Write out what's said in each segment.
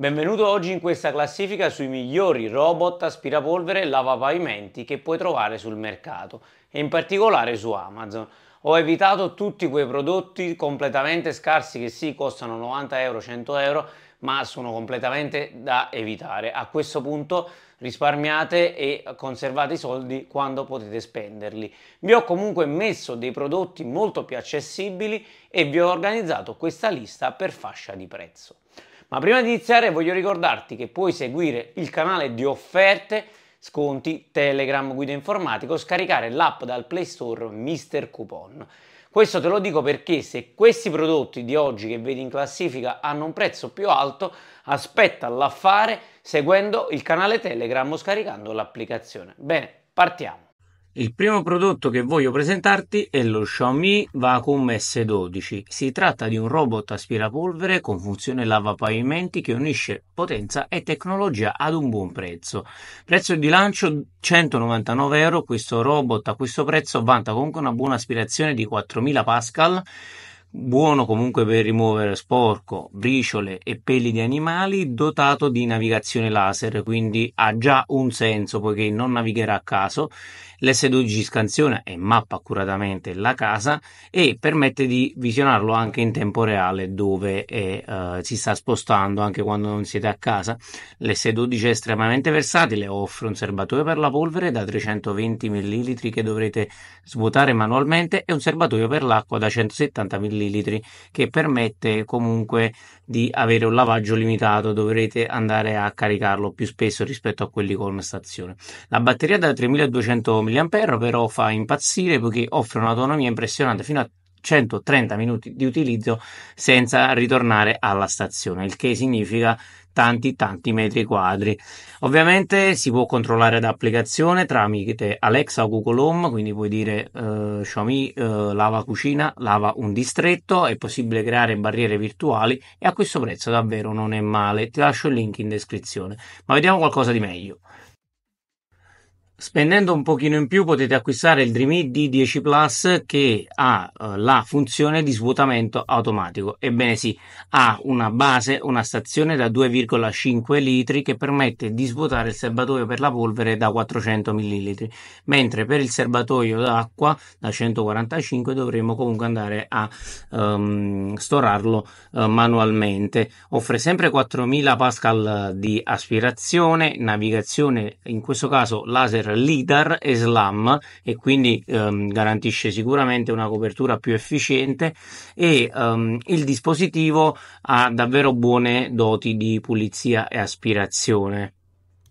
Benvenuto oggi in questa classifica sui migliori robot aspirapolvere e lavapavimenti che puoi trovare sul mercato e in particolare su Amazon. Ho evitato tutti quei prodotti completamente scarsi che sì costano 90 euro, 100 euro ma sono completamente da evitare. A questo punto risparmiate e conservate i soldi quando potete spenderli. Vi ho comunque messo dei prodotti molto più accessibili e vi ho organizzato questa lista per fascia di prezzo. Ma prima di iniziare voglio ricordarti che puoi seguire il canale di offerte, sconti, Telegram, guida informatico, scaricare l'app dal Play Store Mister Coupon. Questo te lo dico perché se questi prodotti di oggi che vedi in classifica hanno un prezzo più alto, aspetta l'affare seguendo il canale Telegram o scaricando l'applicazione. Bene, partiamo. Il primo prodotto che voglio presentarti è lo Xiaomi Vacuum S12. Si tratta di un robot aspirapolvere con funzione lavapavimenti che unisce potenza e tecnologia ad un buon prezzo. Prezzo di lancio 199 euro. Questo robot a questo prezzo vanta comunque una buona aspirazione di 4000 Pascal buono comunque per rimuovere sporco, briciole e peli di animali, dotato di navigazione laser, quindi ha già un senso poiché non navigherà a caso, l'S12 scansiona e mappa accuratamente la casa e permette di visionarlo anche in tempo reale dove è, eh, eh, si sta spostando anche quando non siete a casa. L'S12 è estremamente versatile, offre un serbatoio per la polvere da 320 ml che dovrete svuotare manualmente e un serbatoio per l'acqua da 170 ml millilitri, che permette comunque di avere un lavaggio limitato, dovrete andare a caricarlo più spesso rispetto a quelli con stazione. La batteria da 3200 mAh però fa impazzire poiché offre un'autonomia impressionante fino a 130 minuti di utilizzo senza ritornare alla stazione, il che significa tanti tanti metri quadri. Ovviamente si può controllare da applicazione tramite Alexa o Google Home, quindi puoi dire eh, Xiaomi eh, lava cucina, lava un distretto, è possibile creare barriere virtuali e a questo prezzo davvero non è male. Ti lascio il link in descrizione, ma vediamo qualcosa di meglio. Spendendo un pochino in più potete acquistare il Dreamy D10 Plus che ha eh, la funzione di svuotamento automatico. Ebbene sì, ha una base, una stazione da 2,5 litri che permette di svuotare il serbatoio per la polvere da 400 ml, mentre per il serbatoio d'acqua da 145 dovremo comunque andare a ehm, storarlo eh, manualmente. Offre sempre 4000 pascal di aspirazione, navigazione, in questo caso laser LIDAR e SLAM e quindi ehm, garantisce sicuramente una copertura più efficiente e ehm, il dispositivo ha davvero buone doti di pulizia e aspirazione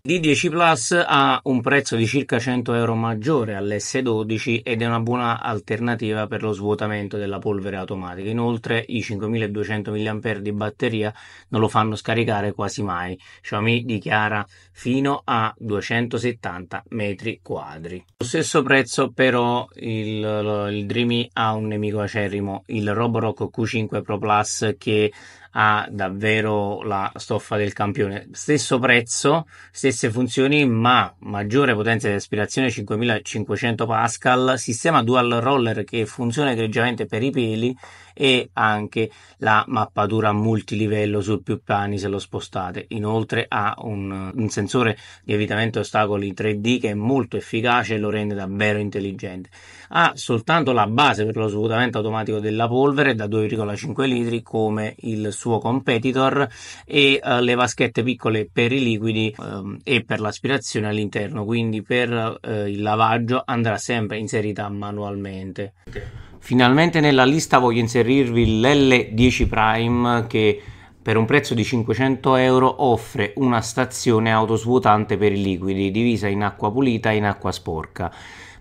d 10 Plus ha un prezzo di circa 100 euro maggiore all'S12 ed è una buona alternativa per lo svuotamento della polvere automatica. Inoltre i 5200 mAh di batteria non lo fanno scaricare quasi mai. Xiaomi dichiara fino a 270 metri quadri. Lo stesso prezzo però il, il Dreamy ha un nemico acerrimo, il Roborock Q5 Pro Plus che ha davvero la stoffa del campione. Stesso prezzo, stesse funzioni, ma maggiore potenza di aspirazione 5500 Pascal, sistema dual roller che funziona egregiamente per i peli e anche la mappatura multilivello sul più piani se lo spostate. Inoltre ha un, un sensore di evitamento ostacoli 3D che è molto efficace e lo rende davvero intelligente. Ha soltanto la base per lo svuotamento automatico della polvere da 2,5 litri come il suo competitor e uh, le vaschette piccole per i liquidi um, e per l'aspirazione all'interno, quindi per uh, il lavaggio andrà sempre inserita manualmente. Finalmente nella lista voglio inserirvi l'L10 Prime che per un prezzo di 500 euro offre una stazione autosvuotante per i liquidi divisa in acqua pulita e in acqua sporca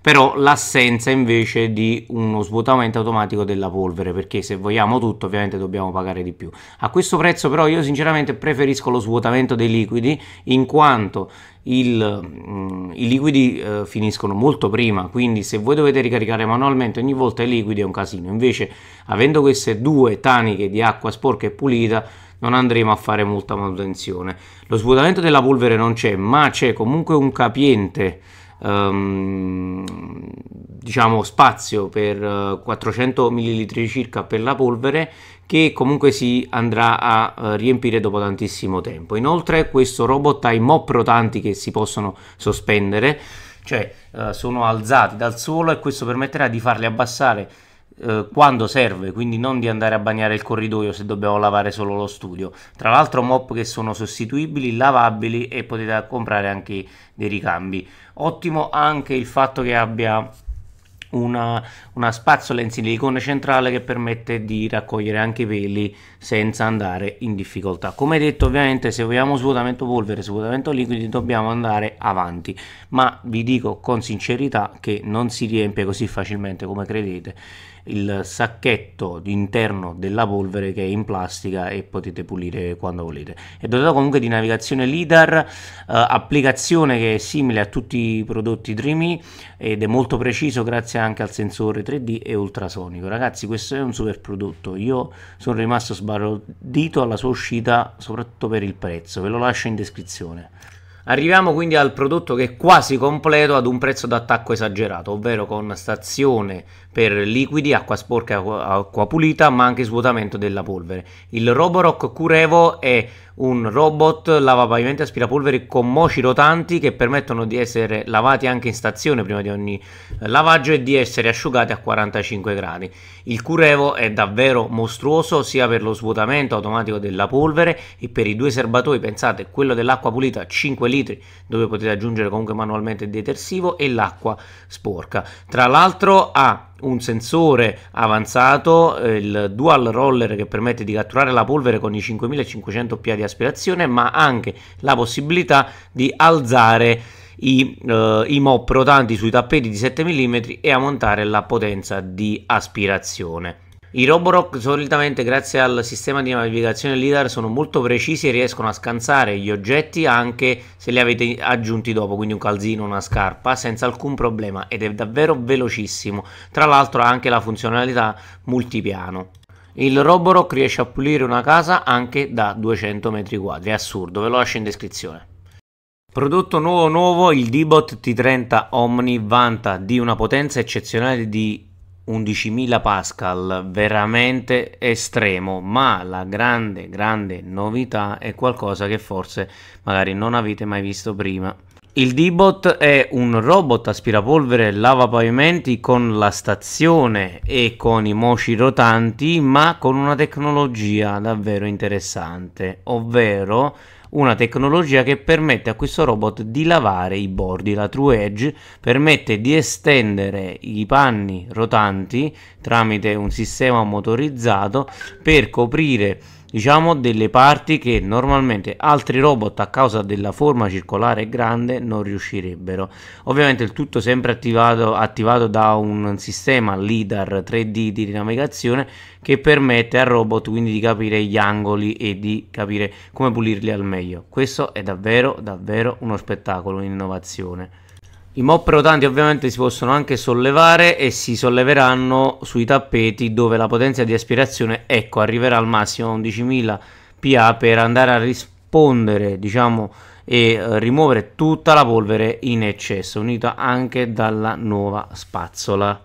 però l'assenza invece di uno svuotamento automatico della polvere perché se vogliamo tutto ovviamente dobbiamo pagare di più a questo prezzo però io sinceramente preferisco lo svuotamento dei liquidi in quanto il, mm, i liquidi eh, finiscono molto prima quindi se voi dovete ricaricare manualmente ogni volta i liquidi è un casino invece avendo queste due taniche di acqua sporca e pulita non andremo a fare molta manutenzione lo svuotamento della polvere non c'è ma c'è comunque un capiente um, diciamo spazio per 400 eh, ml circa per la polvere che comunque si andrà a eh, riempire dopo tantissimo tempo. Inoltre questo robot ha i mop rotanti che si possono sospendere, cioè eh, sono alzati dal suolo e questo permetterà di farli abbassare eh, quando serve, quindi non di andare a bagnare il corridoio se dobbiamo lavare solo lo studio. Tra l'altro mop che sono sostituibili, lavabili e potete comprare anche dei ricambi. Ottimo anche il fatto che abbia una, una, spazzola in silicone centrale che permette di raccogliere anche i peli senza andare in difficoltà. Come detto, ovviamente, se vogliamo svuotamento polvere, svuotamento liquidi, dobbiamo andare avanti, ma vi dico con sincerità che non si riempie così facilmente come credete il sacchetto interno della polvere che è in plastica e potete pulire quando volete. È dotato comunque di navigazione LIDAR, eh, applicazione che è simile a tutti i prodotti Dreamy ed è molto preciso grazie anche al sensore 3D e ultrasonico. Ragazzi, questo è un super prodotto. Io sono rimasto sbalordito alla sua uscita, soprattutto per il prezzo. Ve lo lascio in descrizione. Arriviamo quindi al prodotto che è quasi completo ad un prezzo d'attacco esagerato, ovvero con stazione per liquidi, acqua sporca e acqua pulita, ma anche svuotamento della polvere. Il Roborock Curevo è un robot lavapavimenti aspirapolvere con moci rotanti che permettono di essere lavati anche in stazione prima di ogni eh, lavaggio e di essere asciugati a 45 gradi. Il Curevo è davvero mostruoso sia per lo svuotamento automatico della polvere e per i due serbatoi, pensate, quello dell'acqua pulita 5 litri dove potete aggiungere comunque manualmente il detersivo e l'acqua sporca. Tra l'altro ha un sensore avanzato, eh, il dual roller che permette di catturare la polvere con i 5500 PA di aspirazione, ma anche la possibilità di alzare i, eh, i mop rotanti sui tappeti di 7 mm e aumentare la potenza di aspirazione. I Roborock solitamente grazie al sistema di navigazione LIDAR sono molto precisi e riescono a scansare gli oggetti anche se li avete aggiunti dopo, quindi un calzino, una scarpa, senza alcun problema ed è davvero velocissimo. Tra l'altro ha anche la funzionalità multipiano. Il Roborock riesce a pulire una casa anche da 200 metri quadri, è assurdo, ve lo lascio in descrizione. Prodotto nuovo nuovo, il D-Bot T30 Omni vanta di una potenza eccezionale di 11.000 Pascal, veramente estremo, ma la grande, grande novità è qualcosa che forse magari non avete mai visto prima. Il D-Bot è un robot aspirapolvere lavapavimenti con la stazione e con i moci rotanti, ma con una tecnologia davvero interessante, ovvero una tecnologia che permette a questo robot di lavare i bordi. La True Edge permette di estendere i panni rotanti tramite un sistema motorizzato per coprire diciamo delle parti che normalmente altri robot a causa della forma circolare grande non riuscirebbero ovviamente il tutto sempre attivato, attivato da un sistema LIDAR 3D di navigazione che permette al robot quindi di capire gli angoli e di capire come pulirli al meglio questo è davvero davvero uno spettacolo un'innovazione i mop rotanti ovviamente si possono anche sollevare e si solleveranno sui tappeti dove la potenza di aspirazione ecco, arriverà al massimo a 11.000 PA per andare a rispondere diciamo, e eh, rimuovere tutta la polvere in eccesso unita anche dalla nuova spazzola.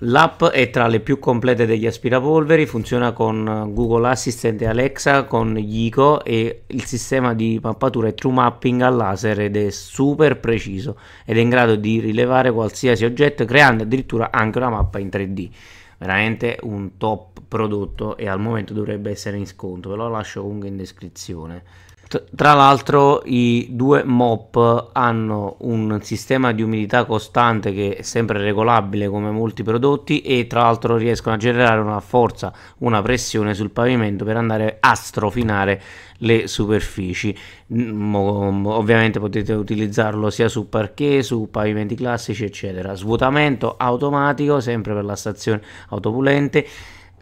L'app è tra le più complete degli aspirapolveri, funziona con Google Assistant e Alexa, con Yico e il sistema di mappatura è true mapping al laser ed è super preciso ed è in grado di rilevare qualsiasi oggetto creando addirittura anche una mappa in 3D. Veramente un top prodotto e al momento dovrebbe essere in sconto, ve lo lascio comunque in descrizione. Tra l'altro i due mop hanno un sistema di umidità costante che è sempre regolabile come molti prodotti e tra l'altro riescono a generare una forza, una pressione sul pavimento per andare a strofinare le superfici. Ovviamente potete utilizzarlo sia su parquet, su pavimenti classici eccetera. Svuotamento automatico sempre per la stazione autopulente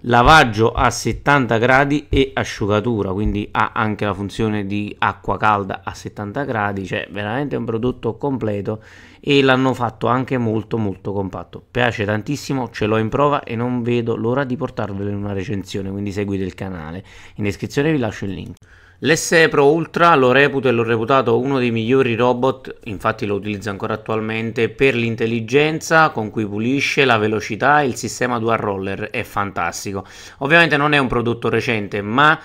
lavaggio a 70 gradi e asciugatura quindi ha anche la funzione di acqua calda a 70 gradi cioè veramente un prodotto completo e l'hanno fatto anche molto molto compatto piace tantissimo ce l'ho in prova e non vedo l'ora di portarvelo in una recensione quindi seguite il canale in descrizione vi lascio il link L'SE Pro Ultra lo reputo e l'ho reputato uno dei migliori robot, infatti lo utilizzo ancora attualmente, per l'intelligenza con cui pulisce, la velocità e il sistema dual roller è fantastico. Ovviamente non è un prodotto recente, ma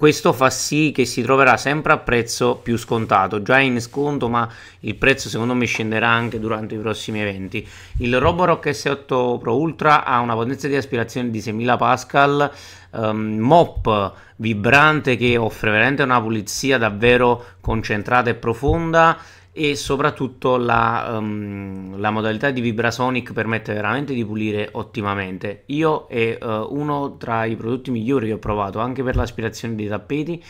questo fa sì che si troverà sempre a prezzo più scontato, già in sconto, ma il prezzo secondo me scenderà anche durante i prossimi eventi. Il Roborock S8 Pro Ultra ha una potenza di aspirazione di 6000 Pascal, um, mop vibrante che offre veramente una pulizia davvero concentrata e profonda e soprattutto la, um, la, modalità di Vibrasonic permette veramente di pulire ottimamente. Io è uh, uno tra i prodotti migliori che ho provato anche per l'aspirazione dei tappeti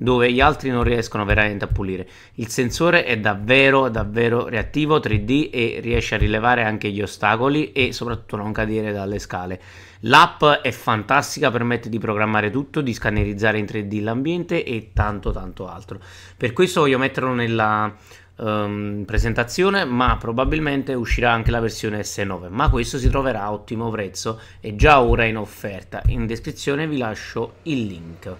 dove gli altri non riescono veramente a pulire. Il sensore è davvero davvero reattivo 3D e riesce a rilevare anche gli ostacoli e soprattutto non cadere dalle scale. L'app è fantastica, permette di programmare tutto, di scannerizzare in 3D l'ambiente e tanto tanto altro. Per questo voglio metterlo nella um, presentazione, ma probabilmente uscirà anche la versione S9, ma questo si troverà a ottimo prezzo e già ora in offerta. In descrizione vi lascio il link.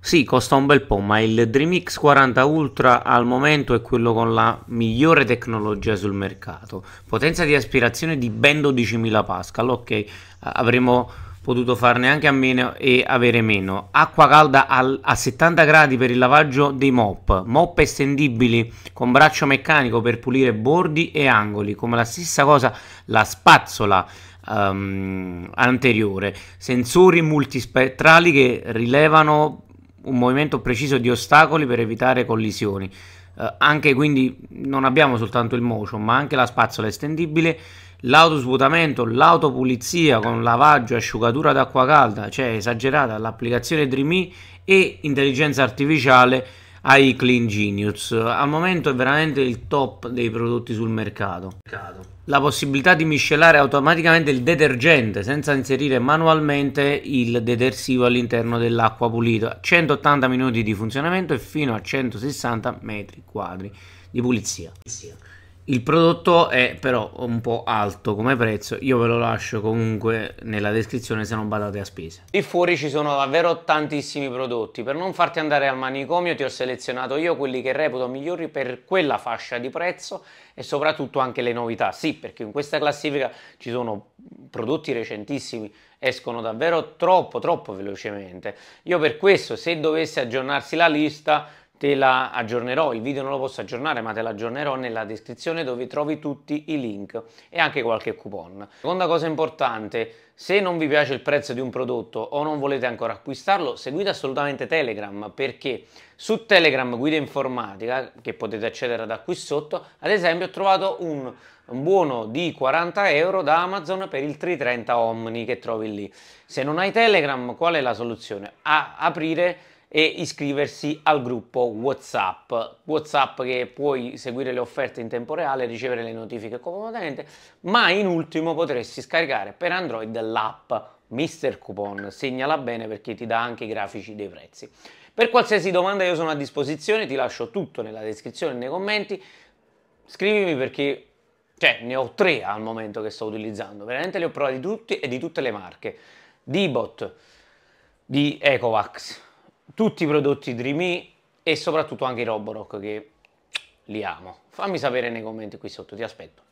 Sì, costa un bel po', ma il DreamX 40 Ultra al momento è quello con la migliore tecnologia sul mercato. Potenza di aspirazione di ben 12.000 Pascal, ok, avremo potuto farne anche a meno e avere meno. Acqua calda al, a 70 gradi per il lavaggio dei mop, mop estendibili con braccio meccanico per pulire bordi e angoli, come la stessa cosa la spazzola um, anteriore, sensori multispettrali che rilevano un movimento preciso di ostacoli per evitare collisioni. Uh, anche quindi non abbiamo soltanto il motion, ma anche la spazzola estendibile l'autosvuotamento, l'autopulizia con lavaggio, asciugatura d'acqua calda, cioè esagerata, l'applicazione Dreamy e intelligenza artificiale ai Clean Genius. Al momento è veramente il top dei prodotti sul mercato. La possibilità di miscelare automaticamente il detergente senza inserire manualmente il detersivo all'interno dell'acqua pulita. 180 minuti di funzionamento e fino a 160 metri quadri di pulizia. Il prodotto è però un po' alto come prezzo, io ve lo lascio comunque nella descrizione se non badate a spese. E fuori ci sono davvero tantissimi prodotti, per non farti andare al manicomio ti ho selezionato io quelli che reputo migliori per quella fascia di prezzo e soprattutto anche le novità, sì perché in questa classifica ci sono prodotti recentissimi, escono davvero troppo troppo velocemente. Io per questo se dovesse aggiornarsi la lista te la aggiornerò, il video non lo posso aggiornare ma te la aggiornerò nella descrizione dove trovi tutti i link e anche qualche coupon. Seconda cosa importante, se non vi piace il prezzo di un prodotto o non volete ancora acquistarlo, seguite assolutamente Telegram perché su Telegram Guida Informatica, che potete accedere da qui sotto, ad esempio ho trovato un buono di 40 euro da Amazon per il 330 Omni che trovi lì. Se non hai Telegram, qual è la soluzione? A aprire e iscriversi al gruppo WhatsApp. WhatsApp che puoi seguire le offerte in tempo reale, ricevere le notifiche comodamente, ma in ultimo potresti scaricare per Android l'app Mister Coupon. Segnala bene perché ti dà anche i grafici dei prezzi. Per qualsiasi domanda io sono a disposizione, ti lascio tutto nella descrizione e nei commenti. Scrivimi perché cioè, ne ho tre al momento che sto utilizzando, veramente li ho provati tutti e di tutte le marche. Dibot, di Ecovax, tutti i prodotti Dreamy e soprattutto anche i Roborock che li amo. Fammi sapere nei commenti qui sotto, ti aspetto.